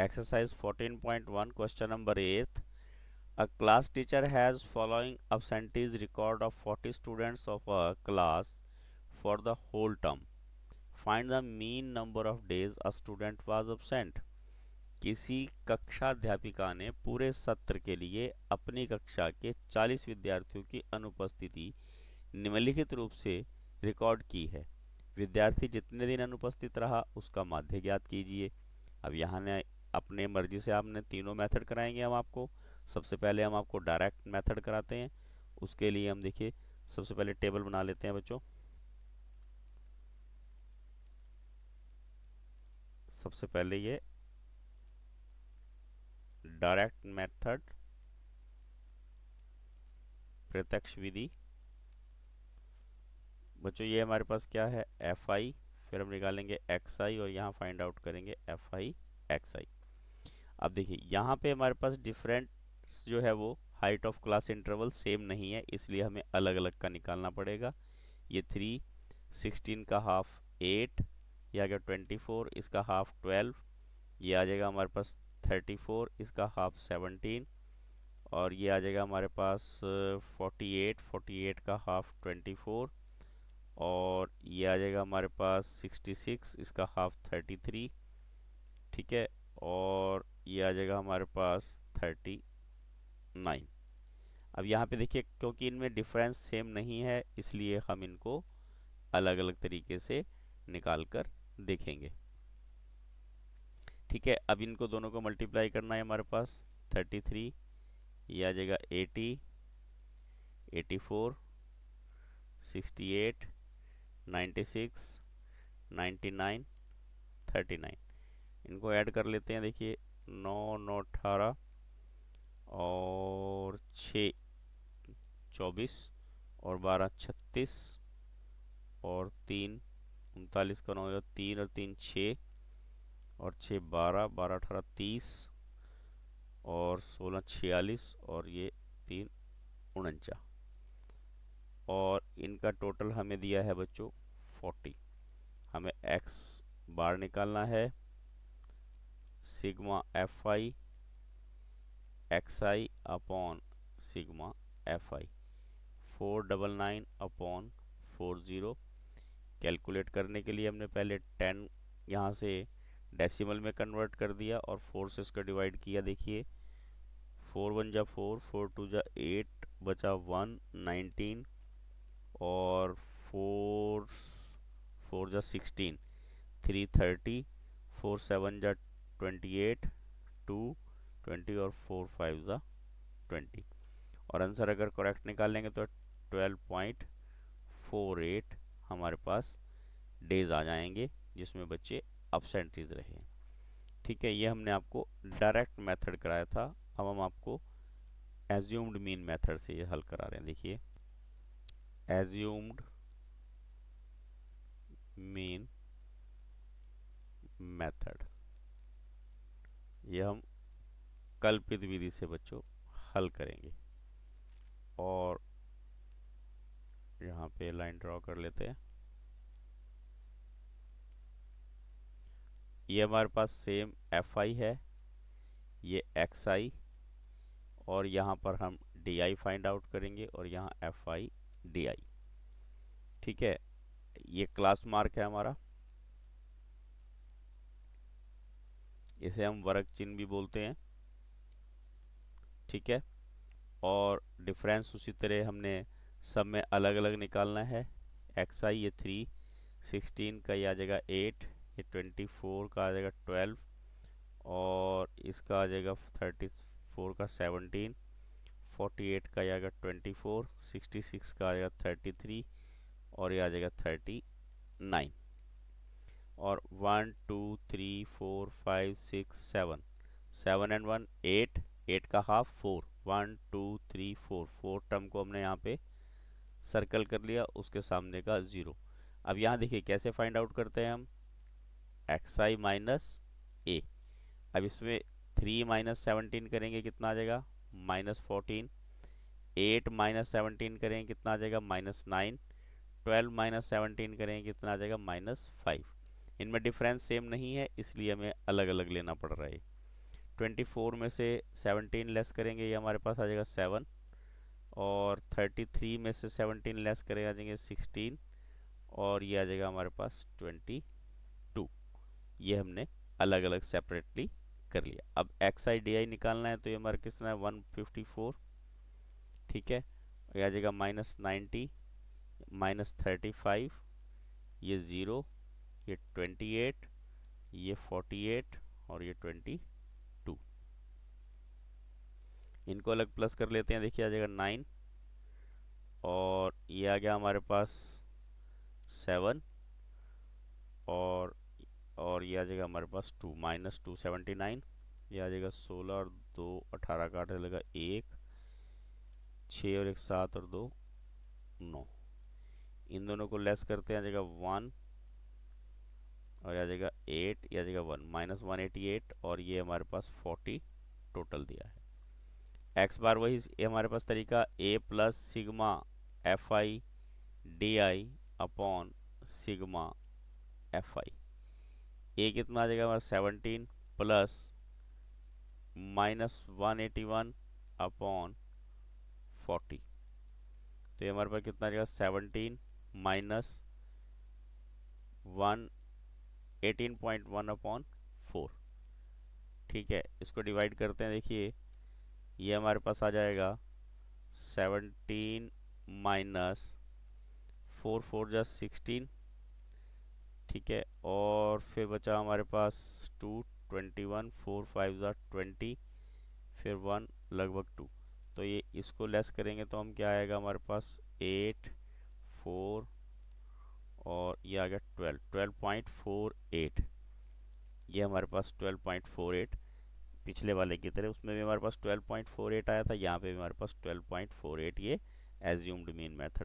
exercise 14.1 question number eight a class teacher has following absentees record of 40 students of a class for the whole term find the mean number of days a student was absent किसी कक्षा अध्यापिका ने पूरे सत्र के लिए अपनी कक्षा के चालीस विद्यार्थियों की अनुपस्थिति निम्नलिखित रूप से रिकॉर्ड की है विद्यार्थी जितने दिन अनुपस्थित रहा उसका माध्य ज्ञात कीजिए अब यहाँ ने अपने मर्जी से आपने तीनों मेथड कराएंगे हम आपको सबसे पहले हम आपको डायरेक्ट मेथड कराते हैं उसके लिए हम देखिए सबसे पहले टेबल बना लेते हैं बच्चों सबसे पहले ये डायरेक्ट मेथड प्रत्यक्ष विधि बच्चों ये हमारे पास क्या है एफ आई फिर हम निकालेंगे एक्स आई और यहाँ फाइंड आउट करेंगे एफ आई एक्स आई अब देखिए यहाँ पे हमारे पास डिफरेंट जो है वो height of class interval same नहीं है इसलिए हमें अलग अलग का निकालना पड़ेगा ये थ्री सिक्सटीन का हाफ एट ये आ गया ट्वेंटी फोर इसका हाफ ट्वेल्व ये आ जाएगा हमारे पास थर्टी फोर इसका हाफ सेवनटीन और ये आ जाएगा हमारे पास फोर्टी एट फोर्टी एट का हाफ ट्वेंटी फोर और ये आ जाएगा हमारे पास सिक्सटी सिक्स इसका हाफ थर्टी थ्री ठीक है और ये आ जाएगा हमारे पास थर्टी नाइन अब यहाँ पे देखिए क्योंकि इनमें डिफरेंस सेम नहीं है इसलिए हम इनको अलग अलग तरीके से निकाल कर देखेंगे ठीक है अब इनको दोनों को मल्टीप्लाई करना है हमारे पास थर्टी थ्री ये आ जाएगा eighty eighty four sixty eight ninety six ninety nine thirty nine इनको ऐड कर लेते हैं देखिए नौ नौ अठारह और छ चौबीस और बारह छत्तीस और तीन उनतालीस का नौ तीन और तीन छः और छः बारह बारह अठारह तीस और सोलह छियालीस और ये तीन उनचा और इनका टोटल हमें दिया है बच्चों फोर्टी हमें एक्स बार निकालना है sigma F I X I upon sigma F I four double nine upon four zero calculate करने के लिए हमने पहले टेन यहाँ से डेसिमल में कन्वर्ट कर दिया और फोर से इसका डिवाइड किया देखिए फोर वन जा फोर फोर टू जा एट बचा वन नाइनटीन और फोर फोर जा sixteen three thirty four seven जा 28 20 और फोर फाइव ज़ा ट्वेंटी और आंसर अगर करेक्ट निकाल लेंगे तो 12.48 हमारे पास डेज आ जाएंगे जिसमें बच्चे अपसेंटीज रहे ठीक है ये हमने आपको डायरेक्ट मेथड कराया था अब हम आपको एज्यूम्ड मीन मेथड से ये हल करा रहे हैं देखिए एज्यूम्ड मीन मेथड ये हम कल्पित विधि से बच्चों हल करेंगे और यहाँ पे लाइन ड्रॉ कर लेते हैं ये हमारे पास सेम एफ आई है ये एक्स आई और यहाँ पर हम डी आई फाइंड आउट करेंगे और यहाँ एफ आई डी आई ठीक है ये क्लास मार्क है हमारा इसे हम वर्ग चिन्ह भी बोलते हैं ठीक है और डिफरेंस उसी तरह हमने सब में अलग अलग निकालना है एक्स आई ये थ्री सिक्सटीन का ये आ जाएगा एट ये ट्वेंटी फोर का आ जाएगा ट्वेल्व और इसका आ जाएगा थर्टी फोर का सेवनटीन फोर्टी एट का आएगा ट्वेंटी फोर सिक्सटी सिक्स का आएगा थर्टी थ्री और ये आ जाएगा थर्टी नाइन और one two three four five six seven seven and one eight eight का half four one two three four four term को हमने यहाँ पे सर्कल कर लिया उसके सामने का ज़ीरो अब यहाँ देखिए कैसे फाइंड आउट करते हैं हम एक्स आई माइनस ए अब इसमें थ्री माइनस सेवनटीन करेंगे कितना आ जाएगा minus fourteen eight minus seventeen करेंगे कितना आ जाएगा minus nine twelve minus seventeen करेंगे कितना आ जाएगा माइनस फाइव इनमें डिफरेंस सेम नहीं है इसलिए हमें अलग अलग लेना पड़ रहा है ट्वेंटी फोर में से सेवनटीन लेस करेंगे ये हमारे पास आ जाएगा सेवन और थर्टी थ्री में से सेवनटीन लेस करेंगे आ जाएंगे सिक्सटीन और ये आ जाएगा हमारे पास ट्वेंटी टू ये हमने अलग अलग सेपरेटली कर लिया अब एक्स आई डी आई निकालना है तो ये हमारा कितना है वन फिफ्टी फोर ठीक है ये आ जाएगा minus ninety minus thirty five ये ज़ीरो ये 28 ये 48 और ये 22 इनको अलग प्लस कर लेते हैं देखिए आ जाएगा नाइन और ये आ गया हमारे पास सेवन और और ये आ जाएगा हमारे पास two minus two seventy nine ये आ जाएगा सोलह और दो अठारह का आठ लगेगा एक छः और एक सात और दो नौ इन दोनों को लेस करते हैं आ जाएगा वन और आ जाएगा एट या आ जाएगा one minus one eighty eight और ये हमारे पास फोर्टी टोटल दिया है एक्स बार वही हमारे पास तरीका A plus sigma F I D I upon sigma F I A कितना आ जाएगा हमारा seventeen plus minus one eighty one upon forty तो ये हमारे पास कितना आ जाएगा seventeen minus one eighteen point one upon four ठीक है इसको डिवाइड करते हैं देखिए ये हमारे पास आ जाएगा सेवनटीन माइनस फोर फोर जा सिक्सटीन ठीक है और फिर बचा हमारे पास two twenty one four five ज़ा ट्वेंटी फिर वन लगभग टू तो ये इसको लेस करेंगे तो हम क्या आएगा हमारे पास एट फोर ये आ गया twelve twelve point four eight ये हमारे पास ट्वेल्व पॉइंट फोर एट पिछले वाले की तरह उसमें भी हमारे पास ट्वेल्व पॉइंट फोर एट आया था यहाँ पे भी हमारे पास ट्वेल्व पॉइंट फोर एट ये एज्यूम्ड मीन मेथड